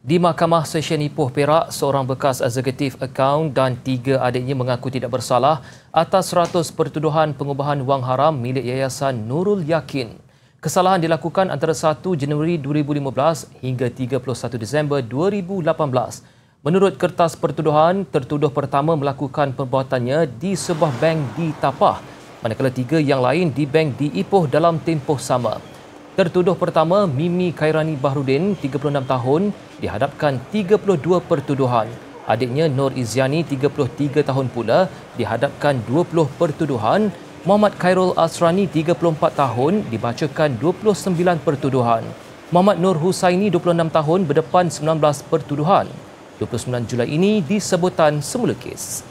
Di Mahkamah Sesyen Ipoh Perak, seorang bekas eksekutif akaun dan tiga adiknya mengaku tidak bersalah atas 100 pertuduhan pengubahan wang haram milik Yayasan Nurul Yakin. Kesalahan dilakukan antara 1 Januari 2015 hingga 31 Disember 2018. Menurut kertas pertuduhan, tertuduh pertama melakukan perbuatannya di sebuah bank di Tapah, manakala tiga yang lain di bank di Ipoh dalam tempoh sama. Tertuduh pertama Mimi Khairani Bahrudin 36 tahun dihadapkan 32 pertuduhan. Adiknya Nur Iziani 33 tahun pula dihadapkan 20 pertuduhan. Muhammad Khairul Asrani 34 tahun dibacakan 29 pertuduhan. Muhammad Nur Husaini 26 tahun berdepan 19 pertuduhan. 29 Julai ini disebutan semula kes.